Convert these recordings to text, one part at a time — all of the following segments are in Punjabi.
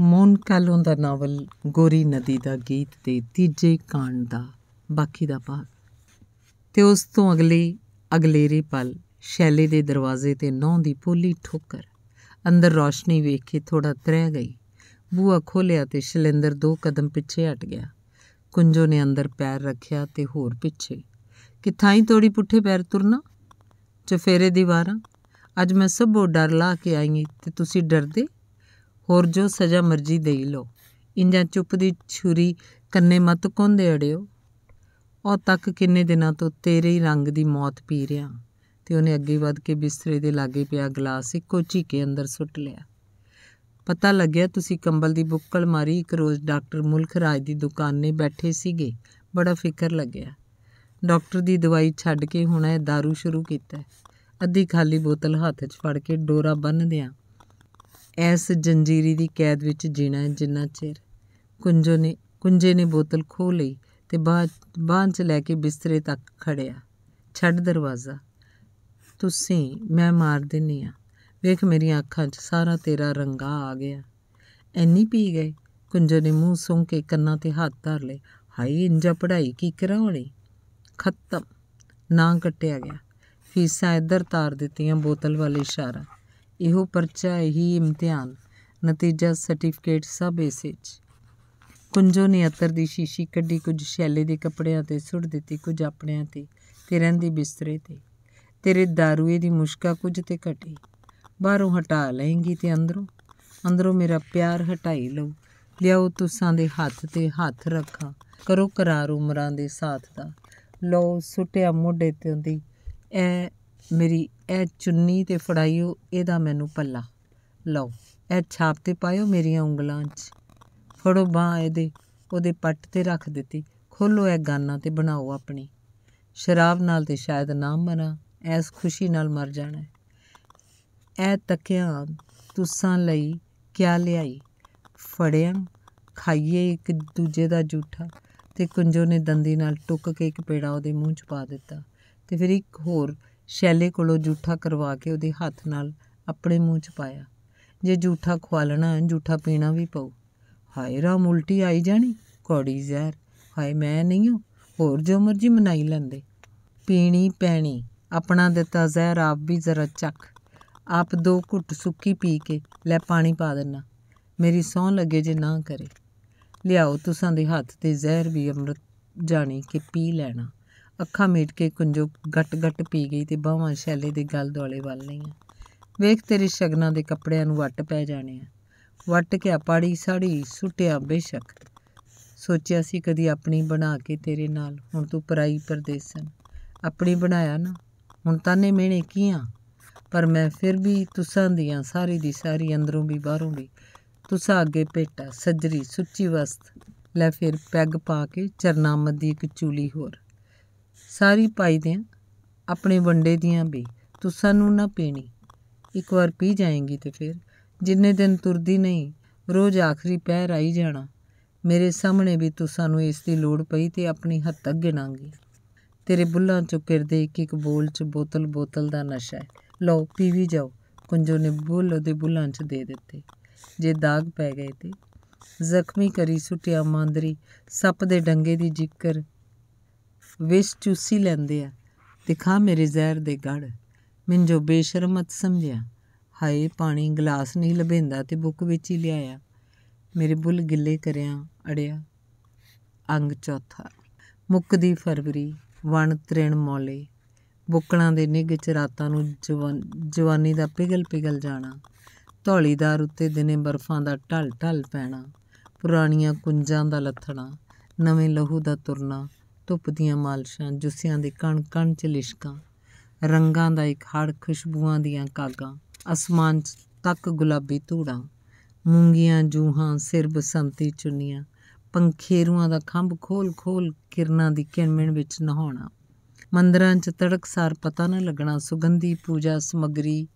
ਮੋਨ ਕਾਲੋਂ ਦਾ ਨਾਵਲ ਗੋਰੀ ਨਦੀ ਦਾ ਗੀਤ ਦੇ ਤੀਜੇ ਕਾਂਡ ਦਾ ਬਾਕੀ ਦਾ ਭਾਗ ਤੇ ਉਸ ਤੋਂ ਅਗਲੀ ਅਗਲੇਰੀ ਪਲ ਸ਼ੈਲੇ ਦੇ ਦਰਵਾਜ਼ੇ ਤੇ ਨੌਂ ਦੀ ਪੋਲੀ ਠੋਕਰ ਅੰਦਰ ਰੌਸ਼ਨੀ ਵੇਖ ਕੇ ਥੋੜਾ ਤਰਹਿ ਗਈ ਬੂਆ ਖੋਲਿਆ ਤੇ ਸ਼ਲਿੰਦਰ ਦੋ ਕਦਮ ਪਿੱਛੇ ਹਟ ਗਿਆ ਕੁੰਜੋ ਨੇ ਅੰਦਰ ਪੈਰ ਰੱਖਿਆ ਤੇ ਹੋਰ ਪਿੱਛੇ ਕਿ ਹੀ ਤੋੜੀ ਪੁੱਠੇ ਪੈਰ ਤੁਰਨਾ ਚਫੇਰੇ ਦੀਵਾਰਾਂ ਅੱਜ ਮੈਂ ਸਭੋ ਡਰ ਲਾ ਕੇ ਆਈ ਤੇ ਤੁਸੀਂ ਡਰਦੇ ਹੋਰ ਜੋ ਸਜ਼ਾ ਮਰਜ਼ੀ ਦੇਈ ਲਓ ਇੰਜਾਂ ਚੁੱਪ ਦੀ ਛੁਰੀ ਕੰਨੇ ਮਤ ਕੋਂਦੇ ਅੜਿਓ ਉਹ ਤੱਕ ਕਿੰਨੇ ਦਿਨਾਂ ਤੋਂ ਤੇਰੇ ਹੀ ਰੰਗ ਦੀ ਮੌਤ ਪੀ ਰਿਆਂ ਤੇ ਉਹਨੇ ਅੱਗੇ ਵੱਧ ਕੇ ਬਿਸਤਰੇ ਦੇ ਲਾਗੇ ਪਿਆ ਗਲਾਸ ਇੱਕੋ ਝੀਕੇ ਅੰਦਰ ਸੁੱਟ ਲਿਆ ਪਤਾ ਲੱਗਿਆ ਤੁਸੀਂ ਕੰਬਲ ਦੀ ਬੁੱਕਲ ਮਾਰੀ ਇੱਕ ਰੋਜ਼ ਡਾਕਟਰ ਮੁਲਖ ਰਾਜ ਦੀ ਦੁਕਾਨ 'ਤੇ ਬੈਠੇ ਸੀਗੇ ਬੜਾ ਫਿਕਰ ਲੱਗਿਆ ਡਾਕਟਰ ਦੀ ਦਵਾਈ ਛੱਡ ਕੇ ਹੁਣ ਇਹ दारू ਸ਼ੁਰੂ ਕੀਤਾ ਅੱਧੀ ਖਾਲੀ ਬੋਤਲ ਹੱਥ 'ਚ ਫੜ ਕੇ ਡੋਰਾ ਬੰਨਦਿਆਂ ਐਸ ਜੰਜੀਰੀ ਦੀ ਕੈਦ ਵਿੱਚ ਜੀਣਾ ਜਿੰਨਾ ਚਿਰ ਕੁੰਜੋ ਨੇ ਕੁੰਜੇ ਨੇ ਬੋਤਲ ਖੋ ਲਈ ਤੇ ਬਾਹ ਬਾਹਾਂ 'ਚ ਲੈ ਕੇ ਬਿਸਤਰੇ ਤੱਕ ਖੜਿਆ ਛੱਡ ਦਰਵਾਜ਼ਾ ਤੁਸੀਂ ਮੈਂ ਮਾਰ ਦਿੰਨੀ ਆ ਵੇਖ ਮੇਰੀਆਂ ਅੱਖਾਂ 'ਚ ਸਾਰਾ ਤੇਰਾ ਰੰਗਾ ਆ ਗਿਆ ਐਨੀ ਪੀ ਗਏ ਕੁੰਜੋ ਨੇ ਮੂੰਹ ਸੁੰਘ ਕੇ ਕੰਨਾਂ ਤੇ ਹੱਥ ਧਰ ਲਏ ਹਾਈ ਇੰਜਾ ਪੜਾਈ ਕੀ ਕਰਾਉਣੀ ਖਤਮ ਨਾ ਕੱਟਿਆ ਗਿਆ ਫੀਸਾਂ ਇੱਧਰ ਤਾਰ ਦਿੱਤੀਆਂ ਬੋਤਲ ਵਾਲੇ ਇਸ਼ਾਰਾ ਇਹੋ ਪਰਚਾ ਇਹੀ ਇਮਤਿਹਾਨ ਨਤੀਜਾ ਸਰਟੀਫਿਕੇਟ ਸਭ ਇਸੇ 'ਚ ਕੁੰਜੋ ਨੇ ਅਤਰ ਦੀ ਸ਼ੀਸ਼ੀ ਕੱਢੀ ਕੁਝ ਸ਼ੈਲੇ ਦੇ ਕੱਪੜਿਆਂ ਤੇ ਸੁੱਟ ਦਿੱਤੀ ਕੁਝ ਆਪਣਿਆਂ ਤੇ ਤੇ ਰਹਿੰਦੀ ਬਿਸਤਰੇ ਤੇ ਤੇਰੇ ਦਾਰੂਏ ਦੀ ਮੁਸ਼ਕਾ ਕੁਝ ਤੇ ਘਟੀ ਬਾਹਰੋਂ ਹਟਾ ਲਏਂਗੀ ਤੇ ਅੰਦਰੋਂ ਅੰਦਰੋਂ ਮੇਰਾ ਪਿਆਰ ਹਟਾਈ ਲਓ ਲਿਆਓ ਤੁਸਾਂ ਦੇ ਹੱਥ ਤੇ ਹੱਥ ਰੱਖਾਂ ਕਰੋ ਕਰਾਰ ਉਮਰਾਂ ਦੇ ਸਾਥ ਦਾ ਲਓ ਸੁਟਿਆ ਮੋਢੇ ਤੇ ਹੁੰਦੀ ਐ ਮੇਰੀ ਇਹ ਚੁੰਨੀ ਤੇ ਫੜਾਈਓ ਇਹਦਾ ਮੈਨੂੰ ਪੱਲਾ ਲਓ ਇਹ ਛਾਪ ਤੇ ਪਾਇਓ ਮੇਰੀਆਂ ਉਂਗਲਾਂ 'ਚ ਫੜੋ ਬਾਹ ਇਹਦੇ ਉਹਦੇ ਪੱਟ ਤੇ ਰੱਖ ਦਿੱਤੀ ਖੋਲੋ ਇਹ ਗਾਨਾ ਤੇ ਬਣਾਓ ਆਪਣੀ ਸ਼ਰਾਬ ਨਾਲ ਤੇ ਸ਼ਾਇਦ ਨਾ ਮਰਾਂ ਐਸ ਖੁਸ਼ੀ ਨਾਲ ਮਰ ਜਾਣਾ ਐ ਤੱਕਿਆ ਤੁਸਾਂ ਲਈ ਕਿਆ ਲਿਆਈ ਫੜਿਆ ਖਾਈਏ ਇੱਕ ਦੂਜੇ ਦਾ ਜੂਠਾ ਤੇ ਕੁੰਜੋ ਨੇ ਦੰਦੀ ਨਾਲ ਟੁੱਕ ਕੇ ਇੱਕ ਪੇੜਾ ਉਹਦੇ ਮੂੰਹ 'ਚ ਪਾ ਦਿੱਤਾ ਤੇ ਫਿਰ ਇੱਕ ਹੋਰ ਸ਼ੈਲੇ ਕੋਲੋਂ ਜੂਠਾ ਕਰਵਾ ਕੇ ਉਹਦੇ ਹੱਥ ਨਾਲ ਆਪਣੇ ਮੂੰਹ 'ਚ ਪਾਇਆ ਜੇ ਜੂਠਾ ਖਵਾਲਣਾ ਜੂਠਾ ਪੀਣਾ ਵੀ ਪਊ ਹਾਏ ਰਾਮ ਉਲਟੀ ਆਈ ਜਾਣੀ ਕੋੜੀ ਜ਼ਹਿਰ ਹਾਏ ਮੈਂ ਨਹੀਂ ਹਾਂ ਹੋਰ ਜੋ ਮਰਜੀ ਮਨਾਈ ਲੈਂਦੇ ਪੀਣੀ ਪੈਣੀ ਆਪਣਾ ਦਿੱਤਾ ਜ਼ਹਿਰ ਆਪ ਵੀ ਜ਼ਰਾ ਚੱਕ ਆਪ ਦੋ ਘੁੱਟ ਸੁੱਕੀ ਪੀ ਕੇ ਲੈ ਪਾਣੀ ਪਾ ਦੇਣਾ ਮੇਰੀ ਸੌਂ ਲੱਗੇ ਜੇ ਨਾ ਕਰੇ ਲਿਆਓ ਤੁਸਾਂ ਦੇ ਹੱਥ ਤੇ ਜ਼ਹਿਰ ਵੀ ਅੰਮ੍ਰਿਤ ਜਾਣੀ ਕਿ ਪੀ ਲੈਣਾ ਅੱਖਾਂ ਮੀਟ ਕੇ ਕੁੰਜੋ ਗਟ-ਗਟ ਪੀ ਗਈ ਤੇ ਬਾਹਾਂ ਸ਼ੈਲੇ ਦੇ ਗਲ ਦੋਲੇ ਵੱਲ ਲਈਆਂ ਵੇਖ ਤੇਰੇ ਸ਼ਗਨਾਂ ਦੇ ਕੱਪੜਿਆਂ ਨੂੰ ਵੱਟ ਪੈ ਜਾਣੇ ਆ ਵੱਟ ਕੇ ਆਪਾੜੀ ਸਾੜੀ ਸੁੱਟਿਆ ਬੇਸ਼ੱਕ ਸੋਚਿਆ ਸੀ ਕਦੀ ਆਪਣੀ ਬਣਾ ਕੇ ਤੇਰੇ ਨਾਲ ਹੁਣ ਤੂੰ ਪਰਾਈ ਪਰਦੇਸਨ ਆਪਣੀ ਬਣਾਇਆ ਨਾ ਹੁਣ ਤਾਨੇ ਮਿਹਣੇ ਕੀਆਂ ਪਰ ਮੈਂ ਫਿਰ ਵੀ ਤੁਸਾਂ ਦੀਆਂ ਸਾਰੀ ਦੀ ਸਾਰੀ ਅੰਦਰੋਂ ਵੀ ਬਾਹਰੋਂ ਵੀ ਤੁਸਾਂ ਅੱਗੇ ਭੇਟਾ ਸਜਰੀ ਸੁੱਚੀ ਵਸਤ ਲੈ ਫਿਰ ਪੈਗ ਪਾ ਕੇ ਚਰਨਾਮਤ ਦੀ ਇੱਕ ਚੂਲੀ ਹੋਰ ਸਾਰੀ ਪਾਈ ਦੇ ਆਪਣੇ ਵੰਡੇ ਦੀਆਂ ਵੀ ਤੂੰ ਸਾਨੂੰ ਨਾ ਪੀਣੀ ਇੱਕ ਵਾਰ ਪੀ ਜਾਏਂਗੀ ਤੇ ਫਿਰ ਜਿੰਨੇ ਦਿਨ ਤੁਰਦੀ ਨਹੀਂ ਰੋਜ਼ ਆਖਰੀ ਪੈਰ ਆਈ ਜਾਣਾ ਮੇਰੇ ਸਾਹਮਣੇ ਵੀ ਤੂੰ ਸਾਨੂੰ ਇਸ ਦੀ ਲੋੜ ਪਈ ਤੇ ਆਪਣੀ ਹੱਦ ਤੱਕ ਗਿਣਾਂਗੀ ਤੇਰੇ ਬੁੱਲਾਂ ਚੋਂ ਕਿਰਦੇ ਇੱਕ ਇੱਕ ਬੋਲ ਚ ਬੋਤਲ ਬੋਤਲ ਦਾ ਨਸ਼ਾ ਹੈ ਲਓ ਪੀ ਵੀ ਜਾਓ ਕੁੰਜੋ ਨੇ ਬੁੱਲ ਉਹਦੇ ਬੁੱਲਾਂ ਚ ਦੇ ਦਿੱਤੇ ਜੇ ਦਾਗ ਪੈ ਗਏ ਤੇ ਜ਼ਖਮੀ ਕਰੀ ਸੁਟਿਆ ਮਾਂਦਰੀ ਸੱਪ ਦੇ ਡੰਗੇ ਦੀ ਜ਼ਿਕਰ ਵਿਸ਼ ਚੂਸੀ ਲੈਂਦੇ ਆ ਤੇ ਖਾ ਮੇਰੇ ਜ਼ਹਿਰ ਦੇ ਗੜ ਮਿੰਜੋ ਬੇਸ਼ਰਮਤ ਸਮਝਿਆ ਹਾਏ ਪਾਣੀ ਗਲਾਸ ਨਹੀਂ ਲਭੇਂਦਾ ਤੇ ਬੁੱਕ ਵਿੱਚ ਹੀ ਲਿਆਇਆ ਮੇਰੇ ਬੁੱਲ ਗਿੱਲੇ ਕਰਿਆ ਅੜਿਆ ਅੰਗ ਚੌਥਾ ਮੁੱਕਦੀ ਫਰਵਰੀ ਵਣ ਤ੍ਰਿਣ ਮੌਲੇ ਬੁੱਕਲਾਂ ਦੇ ਨਿੱਘ ਚ ਰਾਤਾਂ ਨੂੰ ਜਵਾਨੀ ਦਾ ਪਿਗਲ ਪਿਗਲ ਜਾਣਾ ਧੌਲੀਦਾਰ ਉੱਤੇ ਦਿਨੇ ਬਰਫਾਂ ਦਾ ਢਲ ਢਲ ਪੈਣਾ ਪੁਰਾਣੀਆਂ ਕੁੰਜਾਂ ਦਾ ਲੱਥਣਾ ਨਵੇਂ ਲਹੂ ਦਾ ਤੁਰਨਾ ਧੁੱਪ ਦੀਆਂ ਮਾਲਸ਼ਾਂ ਜੁੱਸਿਆਂ ਦੇ ਕਣ ਕਣ ਚ ਲਿਸ਼ਕਾਂ ਰੰਗਾਂ ਦਾ ਇੱਕ ਹੜ ਖੁਸ਼ਬੂਆਂ ਦੀਆਂ ਕਾਗਾਂ ਅਸਮਾਨ ਤੱਕ ਗੁਲਾਬੀ ਧੂੜਾਂ ਮੂੰਗੀਆਂ ਜੂਹਾਂ ਸਿਰ ਬਸੰਤੀ ਚੁੰਨੀਆਂ ਪੰਖੇਰੂਆਂ ਦਾ ਖੰਭ ਖੋਲ ਖੋਲ ਕਿਰਨਾਂ ਦੀ ਕਿਣਮਿਣ ਵਿੱਚ ਨਹਾਉਣਾ ਮੰਦਰਾਂ 'ਚ ਤੜਕਸਾਰ ਪਤਾ ਨਾ ਲੱਗਣਾ ਸੁਗੰਧੀ ਪੂਜਾ ਸਮਗਰੀ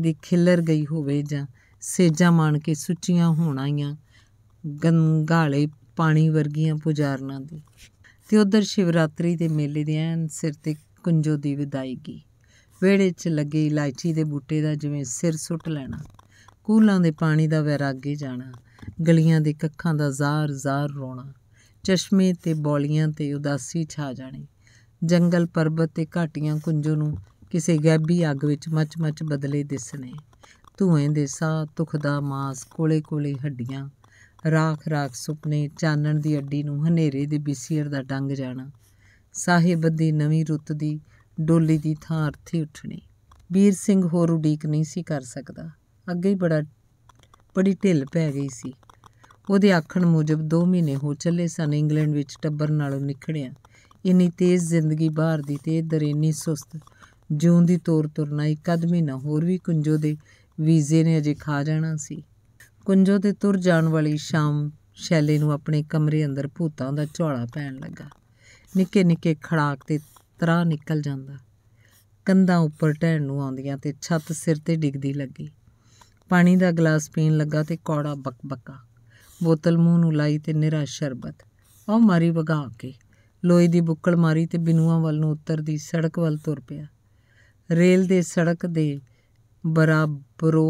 ਦੀ ਖਿਲਰ ਗਈ ਹੋਵੇ ਜਾਂ ਸੇਜਾ ਮਾਣ ਕੇ ਸੁੱਚੀਆਂ ਹੋਣਾਈਆਂ ਗੰਗਾਲੇ ਪਾਣੀ ਵਰਗੀਆਂ ਪੁਜਾਰਨਾਂ ਦੀ ਤੇ ਉਧਰ ਸ਼ਿਵਰਾਤਰੀ ਦੇ ਮੇਲੇ ਦੇ ਐਨ ਸਿਰ ਤੇ ਕੁੰਜੋ ਦੀ ਵਿਦਾਇਗੀ ਵੇੜੇ 'ਚ ਲੱਗੇ ਇਲਾਇਚੀ ਦੇ ਬੂਟੇ ਦਾ ਜਿਵੇਂ ਸਿਰ ਸੁੱਟ ਲੈਣਾ ਕੂਲਾਂ ਦੇ ਪਾਣੀ ਦਾ ਵੈਰਾਗੇ ਜਾਣਾ ਗਲੀਆਂ ਦੇ ਕੱਖਾਂ ਦਾ ਜ਼ਾਰ-ਜ਼ਾਰ ਰੋਣਾ ਚਸ਼ਮੇ ਤੇ ਬੋਲੀਆਂ ਤੇ ਉਦਾਸੀ ਛਾ ਜਾਣੀ ਜੰਗਲ ਪਰਬਤ ਤੇ ਘਾਟੀਆਂ ਕੁੰਜੋ ਨੂੰ ਕਿਸੇ ਗੈਬੀ ਅੱਗ ਵਿੱਚ ਮੱਚ-ਮੱਚ ਬਦਲੇ ਦਿਸਣੇ ਧੂਏ ਦੇ ਸਾਹ ਦਾ ਮਾਸ ਕੋਲੇ-ਕੋਲੇ ਹੱਡੀਆਂ ਰਾਖ ਰਾਖ ਸੁਪਨੇ ਚਾਨਣ ਦੀ ਅੱਡੀ ਨੂੰ ਹਨੇਰੇ ਦੇ ਬਿਸੀਰ ਦਾ ਡੰਗ ਜਾਣਾ ਸਾਹਿਬ ਦੀ ਨਵੀਂ ਰੁੱਤ ਦੀ ਡੋਲੀ ਦੀ ਥਾਂ ਅਰਥੀ ਉੱਠਣੀ ਵੀਰ ਸਿੰਘ ਹੋਰ ਉਡੀਕ ਨਹੀਂ ਸੀ ਕਰ ਸਕਦਾ ਅੱਗੇ ਹੀ ਬੜਾ ਬੜੀ ਢਿੱਲ ਪੈ ਗਈ ਸੀ ਉਹਦੇ ਆਖਣ ਮੁਜਬ 2 ਮਹੀਨੇ ਹੋ ਚੱਲੇ ਸਨ ਇੰਗਲੈਂਡ ਵਿੱਚ ਟੱਬਰ ਨਾਲੋਂ ਨਿਕੜਿਆ ਇੰਨੀ ਤੇਜ਼ ਜ਼ਿੰਦਗੀ ਬਾਹਰ ਦੀ ਤੇ ਇਧਰ ਇੰਨੀ ਸੁਸਤ ਜੂਨ ਦੀ ਤੋਰ ਤੁਰਨਾ ਇੱਕ ਕਦਮ ਹੀ ਨਾ ਹੋਰ ਵੀ ਕੁੰਜੋ ਦੇ ਵੀਜ਼ੇ ਨੇ ਅਜੇ ਖਾ ਜਾਣਾ ਸੀ ਕੁੰਜੋ ਤੇ ਤੁਰ ਜਾਣ ਵਾਲੀ ਸ਼ਾਮ ਸ਼ੈਲੇ ਨੂੰ ਆਪਣੇ ਕਮਰੇ ਅੰਦਰ ਭੂਤਾਂ ਦਾ ਝੋਲਾ ਪੈਣ ਲੱਗਾ ਨਿੱਕੇ ਨਿੱਕੇ ਖੜਾਕ ਤੇ ਤਰਾ ਨਿਕਲ ਜਾਂਦਾ ਕੰਧਾਂ ਉੱਪਰ ਟਹਿਣ ਨੂੰ ਆਉਂਦੀਆਂ ਤੇ ਛੱਤ ਸਿਰ ਤੇ ਡਿੱਗਦੀ ਲੱਗੀ ਪਾਣੀ ਦਾ ਗਲਾਸ ਪੀਣ ਲੱਗਾ ਤੇ ਕੌੜਾ ਬਕਬਕਾ ਬੋਤਲ ਮੂੰਹ ਨੂੰ ਲਾਈ ਤੇ ਨਿਰਾ ਸ਼ਰਬਤ ਉਹ ਮਾਰੀ ਵਗਾ ਕੇ ਲੋਹੇ ਦੀ ਬੁੱਕਲ ਮਾਰੀ ਤੇ ਬਿਨੂਆਂ ਵੱਲ ਨੂੰ ਉੱਤਰਦੀ ਸੜਕ ਵੱਲ ਤੁਰ ਪਿਆ ਰੇਲ ਦੇ ਸੜਕ ਦੇ ਬਰਾਬਰੋ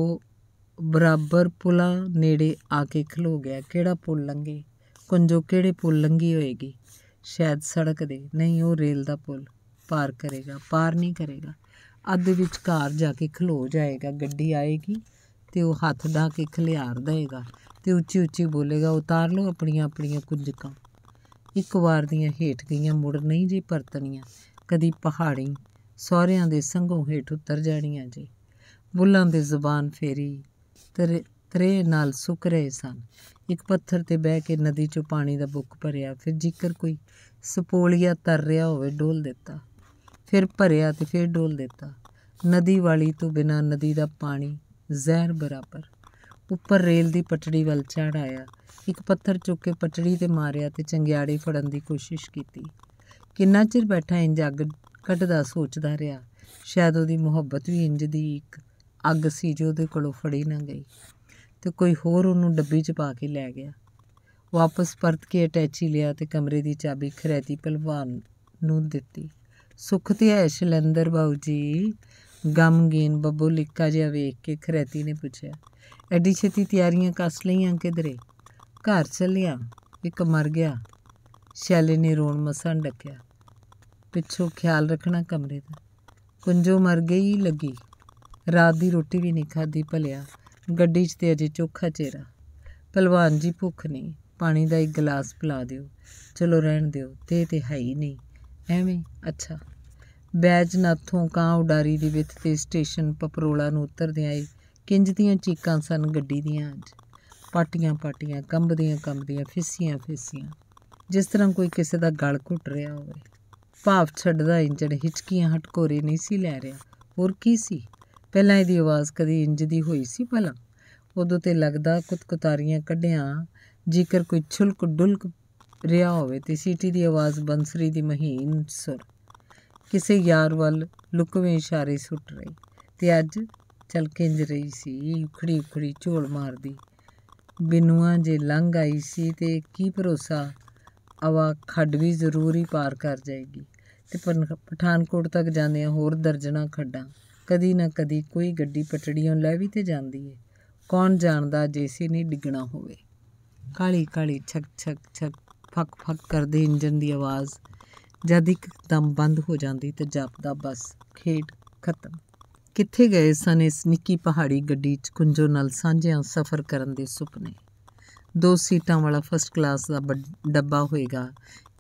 ਬਰਾਬਰ ਪੁਲਾ ਨੇੜੇ ਆ ਕੇ ਖਲੋ ਗਿਆ ਕਿਹੜਾ ਪੁਲ ਲੰਗੇ ਕੰਜੋ ਕਿਹੜੇ ਪੁਲ ਲੰਗੀ ਹੋਏਗੀ ਸ਼ਾਇਦ ਸੜਕ ਦੇ ਨਹੀਂ ਉਹ ਰੇਲ ਦਾ ਪੁਲ ਪਾਰ ਕਰੇਗਾ ਪਾਰ ਨਹੀਂ ਕਰੇਗਾ ਅੱਧ ਵਿਚਕਾਰ ਜਾ ਕੇ ਖਲੋ ਜਾਏਗਾ ਗੱਡੀ ਆਏਗੀ ਤੇ ਉਹ ਹੱਥ ਦਾ ਕੇ ਖਲਿਆਰ ਦੇਗਾ ਤੇ ਉੱਚੀ ਉੱਚੀ ਬੋਲੇਗਾ ਉਤਾਰ ਲਓ ਆਪਣੀਆਂ ਆਪਣੀਆਂ ਕੁੰਜਕਾਂ ਇੱਕ ਵਾਰ ਦੀਆਂ ਹੀਟ ਗਈਆਂ ਮੁੜ ਨਹੀਂ ਜੀ ਪਰਤਣੀਆਂ ਕਦੀ ਪਹਾੜੀ ਸਹਰਿਆਂ ਦੇ ਸੰਘੋਂ ਹੀਟ ਉਤਰ ਜਾਣੀਆਂ ਜੀ ਬੁੱਲਾਂ ਦੇ ਜ਼ੁਬਾਨ ਫੇਰੀ ਤਰੇ ਨਾਲ ਸੁੱਕ ਰਹੇ ਸਨ ਇੱਕ ਪੱਥਰ ਤੇ ਬਹਿ ਕੇ ਨਦੀ 'ਚੋਂ ਪਾਣੀ ਦਾ ਬੁੱਕ ਭਰਿਆ ਫਿਰ ਜਿੱਕਰ ਕੋਈ ਸਪੋਲੀਆ ਤਰ ਰਿਹਾ ਹੋਵੇ ਡੋਲ ਦਿੱਤਾ ਫਿਰ ਭਰਿਆ ਤੇ ਫਿਰ ਡੋਲ ਦਿੱਤਾ ਨਦੀ ਵਾਲੀ ਤੋਂ ਬਿਨਾ ਨਦੀ ਦਾ ਪਾਣੀ ਜ਼ਹਿਰ ਬਰਾਬਰ ਉੱਪਰ ਰੇਲ ਦੀ ਪਟੜੀ ਵੱਲ ਚੜ ਆਇਆ ਇੱਕ ਪੱਥਰ ਚੁੱਕ ਕੇ ਪਟੜੀ ਤੇ ਮਾਰਿਆ ਤੇ ਚੰਗਿਆੜੀ ਫੜਨ ਦੀ ਕੋਸ਼ਿਸ਼ ਕੀਤੀ ਕਿੰਨਾ ਚਿਰ ਬੈਠਾ ਇੰਜ ਅੱਗ ਕੱਢਦਾ ਸੋਚਦਾ ਰਿਹਾ ਸ਼ਾਇਦ ਉਹਦੀ ਮੁਹੱਬਤ ਵੀ ਇੰਜ ਦੀ ਇੱਕ ਅੱਗ ਸੀ ਜੋ ਉਹਦੇ ਕੋਲੋਂ ਫੜੀ ਨਾ ਗਈ ਤੇ ਕੋਈ ਹੋਰ ਉਹਨੂੰ ਡੱਬੀ 'ਚ ਪਾ ਕੇ ਲੈ ਗਿਆ ਵਾਪਸ ਪਰਤ ਕੇ ਅਟੈਚੀ ਲਿਆ ਤੇ ਕਮਰੇ ਦੀ ਚਾਬੀ ਖਰੇਦੀ ਪਹਿਲਵਾਨ ਨੂੰ ਦਿੱਤੀ ਸੁਖ ਤੇ ਹੈ ਸ਼ਲੰਦਰ ਬਾਉ ਜੀ ਗਮਗੀਨ ਬੱਬੂ ਲਿੱਕਾ ਜਿਹਾ ਵੇਖ ਕੇ ਖਰੇਦੀ ਨੇ ਪੁੱਛਿਆ ਐਡੀ ਛੇਤੀ ਤਿਆਰੀਆਂ ਕਸ ਲਈਆਂ ਕਿਧਰੇ ਘਰ ਚੱਲਿਆ ਇੱਕ ਮਰ ਗਿਆ ਸ਼ੈਲੇ ਨੇ ਰੋਣ ਮਸਣ ਡੱਕਿਆ ਪਿੱਛੋਂ ਖਿਆਲ ਰੱਖਣਾ ਕਮਰੇ ਦਾ ਕੁੰਜੋ ਮਰ ਗਈ ਲੱਗੀ ਰਾਤ ਦੀ ਰੋਟੀ ਵੀ ਨਹੀਂ ਖਾਧੀ ਭਲਿਆ ਗੱਡੀ 'ਚ ਤੇ ਅਜੇ ਚੋਖਾ ਚਿਹਰਾ ਭਲਵਾਨ ਜੀ ਭੁੱਖ ਨਹੀਂ ਪਾਣੀ ਦਾ ਇੱਕ ਗਲਾਸ ਪਿਲਾ ਦਿਓ ਚਲੋ ਰਹਿਣ ਦਿਓ ਤੇ ਤੇ ਹੈ ਹੀ ਨਹੀਂ ਐਵੇਂ ਅੱਛਾ ਬੈਜ ਨਾਥੋਂ ਕਾਂ ਉਡਾਰੀ ਦੀ ਵਿੱਚ ਤੇ ਸਟੇਸ਼ਨ ਪਪਰੋਲਾ ਨੂੰ ਉਤਰਦੇ ਆਏ ਕਿੰਜ ਦੀਆਂ ਚੀਕਾਂ ਸਨ ਗੱਡੀ ਦੀਆਂ ਅੱਜ ਪਾਟੀਆਂ ਪਾਟੀਆਂ ਕੰਬਦੀਆਂ ਕੰਬਦੀਆਂ ਫਿੱਸੀਆਂ ਫਿੱਸੀਆਂ ਜਿਸ ਤਰ੍ਹਾਂ ਕੋਈ ਕਿਸੇ ਦਾ ਗਲ ਘੁੱਟ ਰਿਹਾ ਹੋਵੇ ਭਾਵ ਛੱਡਦਾ ਇੰਜਣ ਹਿਚਕੀਆਂ ਹਟਕੋਰੇ ਨਹੀਂ ਸੀ ਲੈ ਰਿਹਾ ਹੋਰ ਕੀ ਸੀ ਪਹਿਲਾਂ ਇਹਦੀ ਆਵਾਜ਼ ਕਦੀ ਇੰਜ ਦੀ ਹੋਈ ਸੀ ਭਲਾ ਉਦੋਂ ਤੇ ਲੱਗਦਾ ਕੁਤਕੁਤਾਰੀਆਂ ਕੱਢਿਆਂ ਜੇਕਰ ਕੋਈ ਛੁਲਕ ਡੁਲਕ ਰਿਹਾ ਹੋਵੇ ਤੇ ਸੀਟੀ ਦੀ ਆਵਾਜ਼ ਬੰਸਰੀ ਦੀ ਮਹੀਨ ਸੁਰ ਕਿਸੇ ਯਾਰ ਵੱਲ ਲੁਕਵੇਂ ਇਸ਼ਾਰੇ ਸੁੱਟ ਰਹੀ ਤੇ ਅੱਜ ਚਲ ਇੰਜ ਰਹੀ ਸੀ ਉਖੜੀ ਉਖੜੀ ਝੋਲ ਮਾਰਦੀ ਬਿਨੂਆਂ ਜੇ ਲੰਘ ਆਈ ਸੀ ਤੇ ਕੀ ਭਰੋਸਾ ਆਵਾ ਖੱਡ ਵੀ ਜ਼ਰੂਰੀ ਪਾਰ ਕਰ ਜਾਏਗੀ ਤੇ ਪਠਾਨਕੋਟ ਤੱਕ ਜਾਂਦੇ ਆ ਹੋਰ ਦਰਜਣਾ ਖੱਡਾਂ ਕਦੀ ਨਾ ਕਦੀ ਕੋਈ ਗੱਡੀ ਪਟੜੀਆਂ ਲੈ ਵੀ ਤੇ ਜਾਂਦੀ ਏ ਕੌਣ ਜਾਣਦਾ ਜੇਸੀ ਨਹੀਂ ਡਿੱਗਣਾ ਹੋਵੇ ਕਾਲੀ ਕਾਲੀ ਛਕ ਛਕ ਛਕ ਫਕ ਫਕ ਕਰਦੇ ਇੰਜਨ ਦੀ ਆਵਾਜ਼ ਜਦ ਇੱਕ ਦਮ ਬੰਦ ਹੋ ਜਾਂਦੀ ਤੇ ਜਾਪਦਾ ਬਸ ਖੇਡ ਖਤਮ ਕਿੱਥੇ ਗਏ ਸਨ ਇਸ ਨਿੱਕੀ ਪਹਾੜੀ ਗੱਡੀ 'ਚ ਕੁੰਜੋ ਨਾਲ ਸਾਂਝਿਆਂ ਸਫ਼ਰ ਕਰਨ ਦੇ ਸੁਪਨੇ ਦੋ ਸੀਟਾਂ ਵਾਲਾ ਫਸਟ ਕਲਾਸ ਦਾ ਡੱਬਾ ਹੋਏਗਾ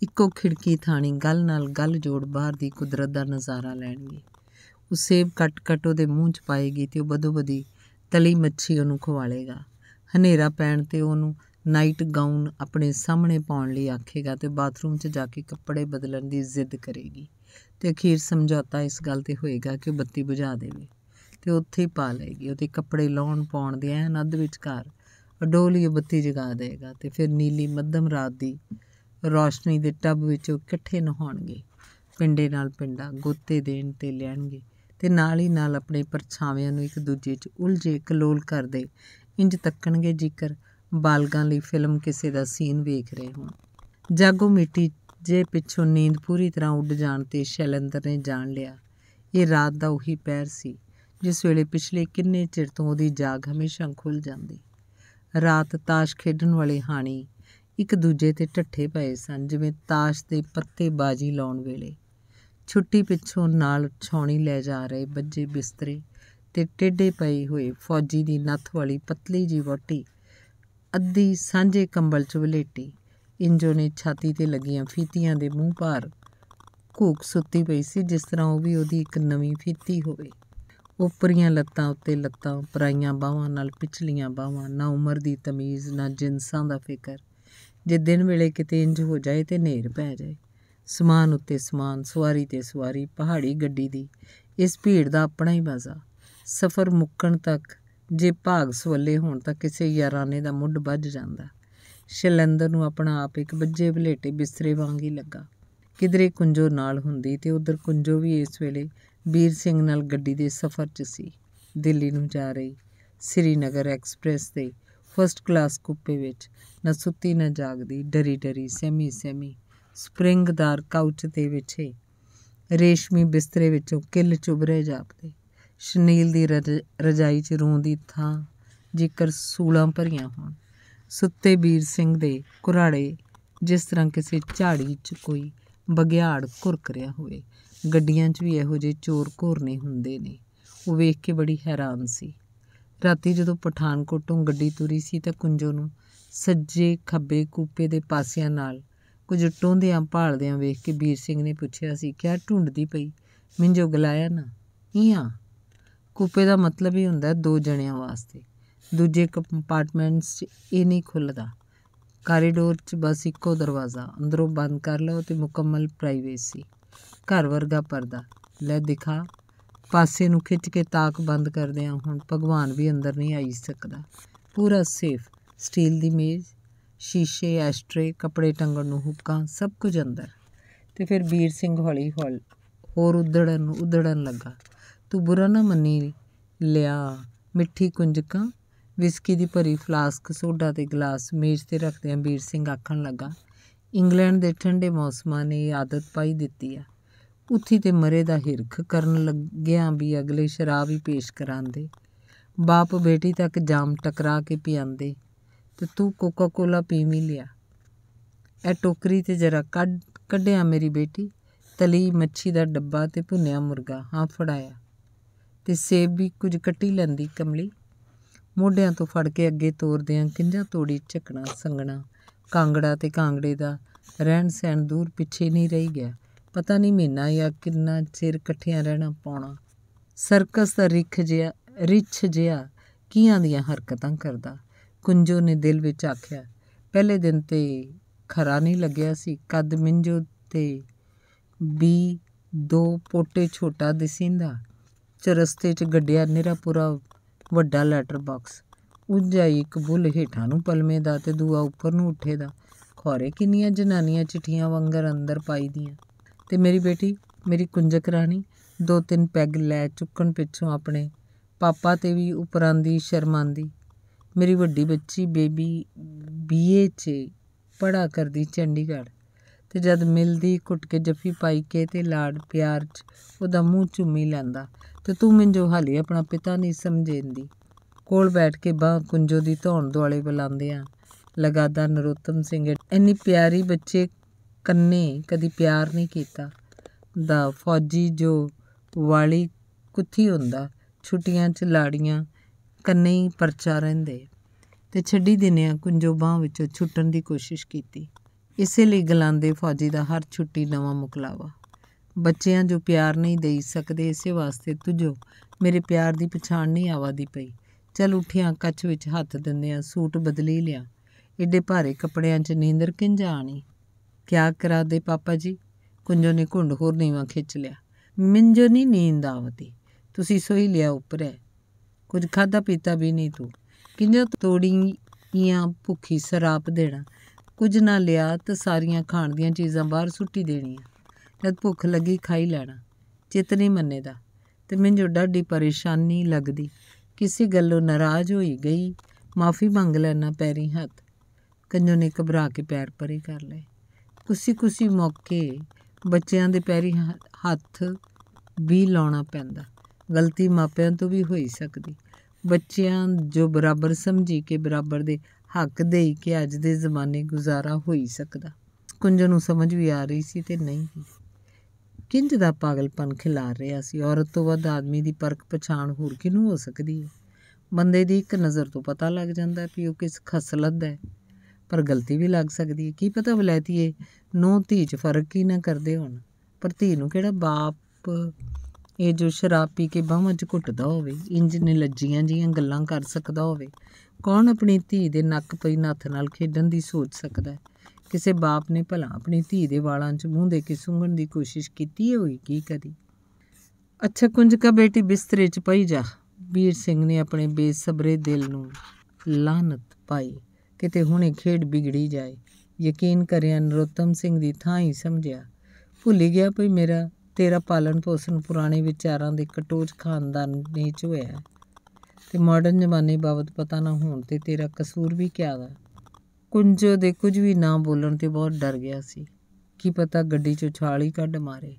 ਇੱਕੋ ਖਿੜਕੀ ਥਾਣੀ ਗੱਲ ਨਾਲ ਗੱਲ ਜੋੜ ਬਾਹਰ ਦੀ ਕੁਦਰਤ ਦਾ ਨਜ਼ਾਰਾ ਲੈਣਗੇ ਉਹ ਸੇਬ ਕੱਟ-ਕੱਟ ਉਹਦੇ ਮੂੰਹ 'ਚ ਪਾਏਗੀ ਤੇ ਉਹ ਬਦੋ-ਬਦੀ ਤਲੀ ਮੱਛੀ ਉਹਨੂੰ ਖਵਾਲੇਗਾ ਹਨੇਰਾ ਪੈਣ ਤੇ ਉਹਨੂੰ ਨਾਈਟ ਗਾਊਨ ਆਪਣੇ ਸਾਹਮਣੇ ਪਾਉਣ ਲਈ ਆਖੇਗਾ ਤੇ ਬਾਥਰੂਮ 'ਚ ਜਾ ਕੇ ਕੱਪੜੇ ਬਦਲਣ ਦੀ ਜ਼ਿੱਦ ਕਰੇਗੀ ਤੇ ਅਖੀਰ ਸਮਝੌਤਾ ਇਸ ਗੱਲ ਤੇ ਹੋਏਗਾ ਕਿ ਉਹ ਬੱਤੀ ਬੁਝਾ ਦੇਵੇ ਤੇ ਉੱਥੇ ਹੀ ਪਾ ਲਏਗੀ ਉਹਦੇ ਕੱਪੜੇ ਲਾਉਣ ਪਾਉਣ ਦੇ ਐਨ ਅੱਧ ਵਿਚਕਾਰ ਅਡੋਲੀ ਬੱਤੀ ਜਗਾ ਦੇਗਾ ਤੇ ਫਿਰ ਨੀਲੀ ਮੱਧਮ ਰਾਤ ਦੀ ਰੋਸ਼ਨੀ ਦੇ ਟੱਬ ਵਿੱਚ ਉਹ ਇਕੱਠੇ ਨਹਾਉਣਗੇ ਪਿੰਡੇ ਨਾਲ ਪਿੰਡਾ ਗੋਤੇ ਦੇਣ ਤੇ ਲੈਣਗੇ ਤੇ ਨਾਲ ਹੀ ਨਾਲ ਆਪਣੇ ਪਰਛਾਵਿਆਂ ਨੂੰ ਇੱਕ ਦੂਜੇ 'ਚ ਉਲਝੇ ਕਲੋਲ ਕਰਦੇ ਇੰਜ ਤੱਕਣਗੇ ਜੇਕਰ ਬਾਲਗਾਂ ਲਈ ਫਿਲਮ ਕਿਸੇ ਦਾ ਸੀਨ ਵੇਖ ਰਹੇ ਹੋਣ ਜਾਗੋ ਮਿੱਟੀ ਜੇ ਪਿੱਛੋਂ ਨੀਂਦ ਪੂਰੀ ਤਰ੍ਹਾਂ ਉੱਡ ਜਾਣ ਤੇ ਸ਼ੈਲੰਦਰ ਨੇ ਜਾਣ ਲਿਆ ਇਹ ਰਾਤ ਦਾ ਉਹੀ ਪੈਰ ਸੀ ਜਿਸ ਵੇਲੇ ਪਿਛਲੇ ਕਿੰਨੇ ਚਿਰ ਤੋਂ ਉਹਦੀ ਜਾਗ ਹਮੇਸ਼ਾ ਖੁੱਲ ਜਾਂਦੀ ਰਾਤ ਤਾਸ਼ ਖੇਡਣ ਵਾਲੇ ਹਾਣੀ ਇੱਕ ਦੂਜੇ ਤੇ ਠੱਠੇ ਪਏ ਸਨ ਜਿਵੇਂ ਤਾਸ਼ ਦੇ ਪੱਤੇ ਬਾਜੀ ਲਾਉਣ ਵੇਲੇ ਛੁੱਟੀ ਪਿੱਛੋਂ ਨਾਲ ਛੌਣੀ ਲੈ ਜਾ ਰਹੇ ਬੱਜੇ ਬਿਸਤਰੇ ਤੇ ਟੇਡੇ ਪਏ ਹੋਏ ਫੌਜੀ ਦੀ ਨੱਥ ਵਾਲੀ ਪਤਲੀ ਜੀ ਵੋਟੀ ਅੱਧੀ ਸਾਂਝੇ ਕੰਬਲ 'ਚ ਵਲੇਟੀ ਇੰਜੋ ਨੇ ਛਾਤੀ ਤੇ ਲੱਗੀਆਂ ਫੀਤੀਆਂ ਦੇ ਮੂੰਹ ਭਾਰ ਘੂਕ ਸੁੱਤੀ ਪਈ ਸੀ ਜਿਸ ਤਰ੍ਹਾਂ ਉਹ ਵੀ ਉਹਦੀ ਇੱਕ ਨਵੀਂ ਫੀਤੀ ਹੋਵੇ ਉਪਰੀਆਂ ਲੱਤਾਂ ਉੱਤੇ ਲੱਤਾਂ ਪਰਾਈਆਂ ਬਾਹਾਂ ਨਾਲ ਪਿਛਲੀਆਂ ਬਾਹਾਂ ਨਾ ਉਮਰ ਦੀ ਤਮੀਜ਼ ਨਾ ਜਿੰਸਾਂ ਦਾ ਫਿਕਰ ਜੇ ਦਿਨ ਵੇਲੇ ਕਿਤੇ ਇੰਜ ਹੋ ਜਾਏ ਤੇ ਨੇਰ ਪੈ ਜਾਏ ਸਮਾਨ ਉੱਤੇ ਸਮਾਨ ਸਵਾਰੀ ਤੇ ਸਵਾਰੀ ਪਹਾੜੀ ਗੱਡੀ ਦੀ ਇਸ ਭੀੜ ਦਾ ਆਪਣਾ ਹੀ ਮਜ਼ਾ ਸਫ਼ਰ ਮੁੱਕਣ ਤੱਕ ਜੇ ਭਾਗ ਸਵੱਲੇ ਹੋਣ ਤਾਂ ਕਿਸੇ ਯਾਰਾਨੇ ਦਾ ਮੁੱਢ ਵੱਜ ਜਾਂਦਾ ਸ਼ਿਲੰਦਰ ਨੂੰ ਆਪਣਾ ਆਪ ਇੱਕ ਬੱਜੇ ਭਲੇਟੇ ਬਿਸਤਰੇ ਵਾਂਗ ਹੀ ਲੱਗਾ ਕਿਧਰੇ ਕੁੰਜੋ ਨਾਲ ਹੁੰਦੀ ਤੇ ਉਧਰ ਕੁੰਜੋ ਵੀ ਇਸ ਵੇਲੇ ਵੀਰ ਸਿੰਘ ਨਾਲ ਗੱਡੀ ਦੇ ਸਫ਼ਰ 'ਚ ਸੀ ਦਿੱਲੀ ਨੂੰ ਜਾ ਰਹੀ ਸ੍ਰੀਨਗਰ ਐਕਸਪ੍ਰੈਸ ਦੇ ਫਸਟ ਕਲਾਸ ਕੁੱਪੇ ਵਿੱਚ ਨਾ ਸੁੱਤੀ ਨਾ ਜਾਗਦੀ ਡਰੀ ਡਰੀ ਸੈਮੀ ਸੈਮੀ ਸਪ੍ਰਿੰਗਦਾਰ ਕਾਊਚ ਤੇ ਵਿਛੇ ਰੇਸ਼ਮੀ ਬਿਸਤਰੇ ਵਿੱਚੋਂ ਕਿੱਲ ਚੁਬਰੇ ਜਾਪਦੇ ਸ਼ਨੀਲ ਦੀ ਰਜਾਈ 'ਚ ਰੋਂਦੀ ਥਾਂ ਜੇਕਰ ਸੂਲਾਂ ਭਰੀਆਂ ਹੋਣ ਸੁੱਤੇ ਵੀਰ ਸਿੰਘ ਦੇ ਕੁਰਾੜੇ ਜਿਸ ਤਰ੍ਹਾਂ ਕਿਸੇ ਝਾੜੀ 'ਚ ਕੋਈ ਬਗਿਆੜ ਘੁਰਕ ਰਿਹਾ ਹੋਵੇ ਗੱਡੀਆਂ 'ਚ ਵੀ ਇਹੋ ਜਿਹੇ ਚੋਰ ਘੋਰਨੇ ਹੁੰਦੇ ਨੇ ਉਹ ਵੇਖ ਕੇ ਬੜੀ ਹੈਰਾਨ ਸੀ ਰਾਤੀ ਜਦੋਂ ਪਠਾਨਕੋਟੋਂ ਗੱਡੀ ਤੁਰੀ ਸੀ ਤਾਂ ਕੁੰਜੋ ਨੂੰ ਸੱਜੇ ਖੱਬੇ ਕੂਪੇ ਦੇ ਪਾਸਿਆਂ ਨਾਲ ਕੁਝ ਟੋਂਦਿਆਂ ਭਾਲਦਿਆਂ ਵੇਖ ਕੇ ਵੀਰ ਸਿੰਘ ਨੇ ਪੁੱਛਿਆ ਸੀ ਕਿਆ ਢੂੰਡਦੀ ਪਈ ਮਿੰਜੋ ਗਲਾਇਆ ਨਾ ਇਹਾਂ ਕੂਪੇ ਦਾ ਮਤਲਬ ਹੀ ਹੁੰਦਾ ਦੋ ਜਣਿਆਂ ਵਾਸਤੇ ਦੂਜੇ ਕੰਪਾਰਟਮੈਂਟਸ 'ਚ ਇਹ ਨਹੀਂ ਖੁੱਲਦਾ ਕਾਰੀਡੋਰ 'ਚ ਬਸ ਇੱਕੋ ਦਰਵਾਜ਼ਾ ਅੰਦਰੋਂ ਬੰਦ ਕਰ ਲਓ ਤੇ ਮੁਕੰਮਲ ਪ੍ਰਾਈਵੇਸੀ ਘਰ ਵਰਗਾ ਪਰਦਾ ਲੈ ਦਿਖਾ ਪਾਸੇ ਨੂੰ ਖਿੱਚ ਕੇ ਤਾਕ ਬੰਦ ਕਰਦੇ ਆ ਹੁਣ ਭਗਵਾਨ ਵੀ ਅੰਦਰ ਨਹੀਂ ਆਈ ਸਕਦਾ ਪੂਰਾ ਸੇਫ ਸਟੀਲ ਦੀ ਮੇਜ਼ ਸ਼ੀਸ਼ੇ ਐਸਟਰੇ ਕੱਪੜੇ ਟੰਗਣ ਨੂੰ ਹੁੱਕਾਂ ਸਭ ਕੁਝ ਅੰਦਰ ਤੇ ਫਿਰ ਵੀਰ ਸਿੰਘ ਹੌਲੀ ਹੌਲ ਹੋਰ ਉਧੜਨ ਉਧੜਨ ਲੱਗਾ ਤੂੰ ਬੁਰਾ ਨਾ ਮੰਨੀ ਲਿਆ ਮਿੱਠੀ ਕੁੰਜਕਾਂ ਵਿਸਕੀ ਦੀ ਭਰੀ ਫਲਾਸਕ ਸੋਡਾ ਤੇ ਗਲਾਸ ਮੇਜ਼ ਤੇ ਰੱਖਦੇ ਆਂ ਵੀਰ ਸਿੰਘ ਆਖਣ ਲੱਗਾ ਇੰਗਲੈਂਡ ਦੇ ਠੰਡੇ ਮੌਸਮਾਂ ਨੇ ਆਦਤ ਪਾਈ ਦਿੱਤੀ ਆ ਉੱਥੀ ਤੇ ਮਰੇ ਦਾ ਹਿਰਖ ਕਰਨ ਲੱਗਿਆਂ ਵੀ ਅਗਲੇ ਸ਼ਰਾਬ ਹੀ ਪੇਸ਼ ਕਰਾਂਦੇ ਬਾਪ ਬੇਟੀ ਤੱਕ ਜਾਮ ਟਕਰਾ ਕੇ ਪੀਂਦੇ ਤੇ ਤੂੰ ਕੋਕਾ ਕੋਲਾ ਪੀ ਵੀ ਲਿਆ ਇਹ ਟੋਕਰੀ ਤੇ ਜਰਾ ਕੱਢ ਕੱਢਿਆ ਮੇਰੀ ਬੇਟੀ ਤਲੀ ਮੱਛੀ ਦਾ ਡੱਬਾ ਤੇ ਭੁੰਨਿਆ ਮੁਰਗਾ ਹਾਂ ਫੜਾਇਆ ਤੇ ਸੇਬ ਵੀ ਕੁਝ ਕੱਟੀ ਲੈਂਦੀ ਕਮਲੀ ਮੋਢਿਆਂ ਤੋਂ ਫੜ ਕੇ ਅੱਗੇ ਤੋਰਦਿਆਂ ਕਿੰਜਾ ਤੋੜੀ ਝਕਣਾ ਸੰਗਣਾ ਕਾਂਗੜਾ ਤੇ ਕਾਂਗੜੇ ਦਾ ਰਹਿਣ ਸਹਿਣ ਦੂਰ ਪਿੱਛੇ ਨਹੀਂ ਰਹੀ ਗਿਆ ਪਤਾ ਨਹੀਂ ਮਹੀਨਾ ਜਾਂ ਕਿੰਨਾ ਚਿਰ ਇਕੱਠਿਆਂ ਰਹਿਣਾ ਪਾਉਣਾ ਸਰਕਸ ਦਾ ਰਿਖ ਜਿਆ ਰਿਛ ਜਿਆ ਕੀਆਂ ਦੀਆਂ ਹਰਕਤਾਂ ਕਰਦਾ ਕੁੰਜੋ ਨੇ ਦਿਲ ਵਿੱਚ ਆਖਿਆ ਪਹਿਲੇ ਦਿਨ ਤੇ ਖਰਾ ਨਹੀਂ ਲੱਗਿਆ ਸੀ ਕਦ ਮਿੰਜੋ ਤੇ ਵੀ ਦੋ ਪੋਟੇ ਛੋਟਾ ਦਿਸਿੰਦਾ ਚ ਰਸਤੇ 'ਚ ਗੱਡਿਆ ਨਿਰਾਪੁਰਾ ਵੱਡਾ ਲੈਟਰ ਬਾਕਸ ਉੱਜਾ ਇੱਕ ਬੁੱਲ ਹੇਠਾਂ ਨੂੰ ਪਲਮੇ ਦਾ ਤੇ ਦੂਆ ਉੱਪਰ ਨੂੰ ਉੱਠੇ ਦਾ ਖੋਰੇ ਕਿੰਨੀਆਂ ਜਨਾਨੀਆਂ ਚਿੱਠੀਆਂ ਵਾਂਗਰ ਅੰਦਰ ਪਾਈ ਦੀਆਂ ਤੇ ਮੇਰੀ ਬੇਟੀ ਮੇਰੀ ਕੁੰਜਕ ਰਾਣੀ ਦੋ ਤਿੰਨ ਪੈਗ ਲੈ ਚੁੱਕਣ ਪਿੱਛੋਂ ਆਪਣੇ ਪਾਪਾ ਤੇ ਵੀ ਉਪਰਾਂ ਦੀ ਸ਼ਰਮਾਂਦੀ ਮੇਰੀ ਵੱਡੀ ਬੱਚੀ ਬੇਬੀ ਬੀਏ ਚ ਪੜਾ ਕਰਦੀ ਚੰਡੀਗੜ੍ਹ ਤੇ ਜਦ ਮਿਲਦੀ ਘੁੱਟ ਕੇ ਜੱਫੀ ਪਾਈ ਕੇ ਤੇ ਲਾੜ ਪਿਆਰ ਚ ਉਹਦਾ ਮੂੰਹ ਚੁੰਮੀ ਲੈਂਦਾ ਤੇ ਤੂੰ ਮਿੰਜੋ ਹਾਲੀ ਆਪਣਾ ਪਿਤਾ ਨਹੀਂ ਸਮਝੇਂਦੀ ਕੋਲ ਬੈਠ ਕੇ ਬਾਹ ਕੁੰਜੋ ਦੀ ਧੌਣ ਦੁਆਲੇ ਬੁਲਾਉਂਦੇ ਆ ਲਗਾਦਾ ਨਰੋਤਮ ਸਿੰਘ ਇੰਨੀ ਪਿਆਰੀ ਬੱਚੇ ਕੰਨੇ ਕਦੀ ਪਿਆਰ ਨਹੀਂ ਕੀਤਾ ਦਾ ਫੌਜੀ ਜੋ ਵਾਲੀ ਕੁੱਥੀ ਹੁੰਦਾ ਛੁੱਟੀਆਂ ਚ ਲਾੜੀਆਂ ਕੰਨੇ ਹੀ ਪਰਚਾ ਰਹਿੰਦੇ ਤੇ ਛੱਡੀ ਦਿਨਿਆਂ ਕੁੰਜੋ ਬਾਹ ਵਿੱਚੋਂ ਛੁੱਟਣ ਦੀ ਕੋਸ਼ਿਸ਼ ਕੀਤੀ ਇਸੇ ਲਈ ਗਲਾਂਦੇ ਫੌਜੀ ਦਾ ਹਰ ਛੁੱਟੀ ਨਵਾਂ ਮੁਕਲਾਵਾ ਬੱਚਿਆਂ ਜੋ ਪਿਆਰ ਨਹੀਂ ਦੇ ਸਕਦੇ ਇਸੇ ਵਾਸਤੇ ਤੁਝੋ ਮੇਰੇ ਪਿਆਰ ਦੀ ਪਛਾਣ ਨਹੀਂ ਆਵਾਦੀ ਪਈ ਚਲ ਉਠਿਆ ਕੱਚ ਵਿੱਚ ਹੱਥ ਆ ਸੂਟ ਬਦਲੀ ਲਿਆ ਏਡੇ ਭਾਰੇ ਕੱਪੜਿਆਂ 'ਚ ਨੀਂਦਰ ਆਣੀ ਕਿਆ ਕਰਾ ਦੇ ਪਾਪਾ ਜੀ ਕੁੰਜੋ ਨੇ ਘੁੰਡ ਹੋਰ ਨੀਵਾ ਖਿੱਚ ਲਿਆ ਮਿੰਜੋ ਨਹੀਂ ਨੀਂਦ ਆਵਦੀ ਤੁਸੀਂ ਸੋਈ ਲਿਆ ਉੱਪਰ ਐ ਕੁਝ ਖਾਦਾ ਪੀਤਾ ਵੀ ਨਹੀਂ ਤੂੰ ਕਿੰਨੇ ਤੋੜੀਆਂ ਭੁੱਖੀ ਸਰਾਪ ਦੇਣਾ ਕੁਝ ਨਾ ਲਿਆ ਤਾਂ ਸਾਰੀਆਂ ਖਾਣ ਦੀਆਂ ਚੀਜ਼ਾਂ ਬਾਹਰ ਸੁੱਟੀ ਦੇਣੀਆਂ ਜਦ ਭੁੱਖ ਲੱਗੀ ਖਾਈ ਲੈਣਾ ਚਿਤ ਨਹੀਂ ਮੰਨੇਦਾ ਤੇ ਮੈਨੂੰ ਡਾਢੀ ਪਰੇਸ਼ਾਨੀ ਲੱਗਦੀ ਕਿਸੇ ਗੱਲੋਂ ਨਾਰਾਜ਼ ਹੋਈ ਗਈ ਮਾਫੀ ਮੰਗ ਲੈਣਾ ਪੈਰੀ ਹੱਥ ਕੰਜੋ ਨੇ ਘਬਰਾ ਕੇ ਪੈਰ ਪਰੇ ਕਰ ਲਏ ਕੁਸੀ ਕੁਸੀ ਮੌਕੇ ਬੱਚਿਆਂ ਦੇ ਪੈਰੀ ਹੱਥ ਵੀ ਲਾਉਣਾ ਪੈਂਦਾ ਗਲਤੀ ਮਾਪਿਆਂ ਤੋਂ ਵੀ ਹੋਈ ਸਕਦੀ ਬੱਚਿਆਂ ਜੋ ਬਰਾਬਰ ਸਮਝੀ ਕੇ ਬਰਾਬਰ ਦੇ ਹੱਕ ਦੇ ਹੀ ਕਿ ਅੱਜ ਦੇ ਜ਼ਮਾਨੇ ਗੁਜ਼ਾਰਾ ਹੋਈ ਸਕਦਾ ਕੁੰਜ ਨੂੰ ਸਮਝ ਵੀ ਆ ਰਹੀ ਸੀ ਤੇ ਨਹੀਂ ਕਿੰਜ ਦਾ ਪਾਗਲਪਨ ਖਿਲਾਰ ਰਿਹਾ ਸੀ ਔਰਤ ਤੋਂ ਵੱਧ ਆਦਮੀ ਦੀ ਪਰਖ ਪਛਾਣ ਹੋਰ ਕਿਨੂੰ ਹੋ ਸਕਦੀ ਹੈ ਬੰਦੇ ਦੀ ਇੱਕ ਨਜ਼ਰ ਤੋਂ ਪਤਾ ਲੱਗ ਜਾਂਦਾ ਕਿ ਉਹ ਕਿਸ ਖਸਲਤ ਹੈ ਪਰ ਗਲਤੀ ਵੀ ਲੱਗ ਸਕਦੀ ਹੈ ਕੀ ਪਤਾ ਵਲੈਤੀਏ ਨੋ ਧੀ 'ਚ ਫਰਕ ਹੀ ਨਾ ਕਰਦੇ ਹੋਣ ਪਰ ਧੀ ਨੂੰ ਕਿਹੜਾ ਬਾਪ ਇਹ ਜੋ ਸ਼ਰਾਬ ਪੀ ਕੇ ਬਾਹਾਂ 'ਚ ਘੁੱਟਦਾ ਹੋਵੇ ਇੰਜ ਨੇ ਲੱਜੀਆਂ ਜੀਆਂ ਗੱਲਾਂ ਕਰ ਸਕਦਾ ਹੋਵੇ ਕੌਣ ਆਪਣੀ ਧੀ ਦੇ ਨੱਕ ਪਈ ਨੱਥ ਨਾਲ ਖੇਡਣ ਦੀ ਸੋਚ ਸਕਦਾ ਹੈ ਕਿਸੇ ਬਾਪ ਨੇ ਭਲਾ ਆਪਣੀ ਧੀ ਦੇ ਵਾਲਾਂ 'ਚ ਮੂੰਹ ਦੇ ਕੇ ਸੁੰਘਣ ਦੀ ਕੋਸ਼ਿਸ਼ ਕੀਤੀ ਹੋਈ ਕੀ ਕਦੀ ਅੱਛਾ ਕਾ ਬੇਟੀ ਬਿਸਤਰੇ 'ਚ ਪਈ ਜਾ ਵੀਰ ਸਿੰਘ ਨੇ ਆਪਣੇ ਬੇਸਬਰੇ ਦਿਲ ਨੂੰ ਲਾਨਤ ਪਾਈ ਕਿਤੇ ਹੁਣੇ ਖੇਡ ਵਿਗੜੀ ਜਾਏ ਯਕੀਨ ਕਰਿਆ ਨਰੋਤਮ ਸਿੰਘ ਦੀ ਥਾਂ ਹੀ ਸਮਝਿਆ ਭੁੱਲ ਗਿਆ ਭਈ ਮੇਰਾ ਤੇਰਾ ਪਾਲਣ ਪੋਸ਼ਣ ਪੁਰਾਣੇ ਵਿਚਾਰਾਂ ਦੇ ਕਟੋਚ ਖਾਨਦਾਨ ਨੇ ਹੋਇਆ ਤੇ ਮਾਡਰਨ ਜ਼ਮਾਨੇ ਬਾਬਤ ਪਤਾ ਨਾ ਹੋਣ ਤੇ ਤੇਰਾ ਕਸੂਰ ਵੀ ਕਿਆ ਦਾ ਕੁੰਜੋ ਦੇ ਕੁਝ ਵੀ ਨਾ ਬੋਲਣ ਤੇ ਬਹੁਤ ਡਰ ਗਿਆ ਸੀ ਕੀ ਪਤਾ ਗੱਡੀ ਚੋਂ ਛਾਲ ਹੀ ਕੱਢ ਮਾਰੇ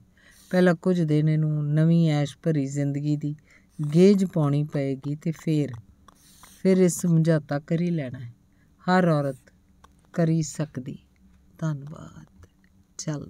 ਪਹਿਲਾਂ ਕੁਝ ਦਿਨ ਇਹਨੂੰ ਨਵੀਂ ਐਸ਼ ਭਰੀ ਜ਼ਿੰਦਗੀ ਦੀ ਗੇਜ ਪਾਉਣੀ ਪਏਗੀ ਤੇ ਫੇਰ ਫਿਰ ਇਸ ਸਮਝੌਤਾ ਕਰੀ ਲੈਣਾ ਹਰ ਔਰਤ ਕਰੀ ਸਕਦੀ ਧੰਨਵਾਦ ਚੱਲਦਾ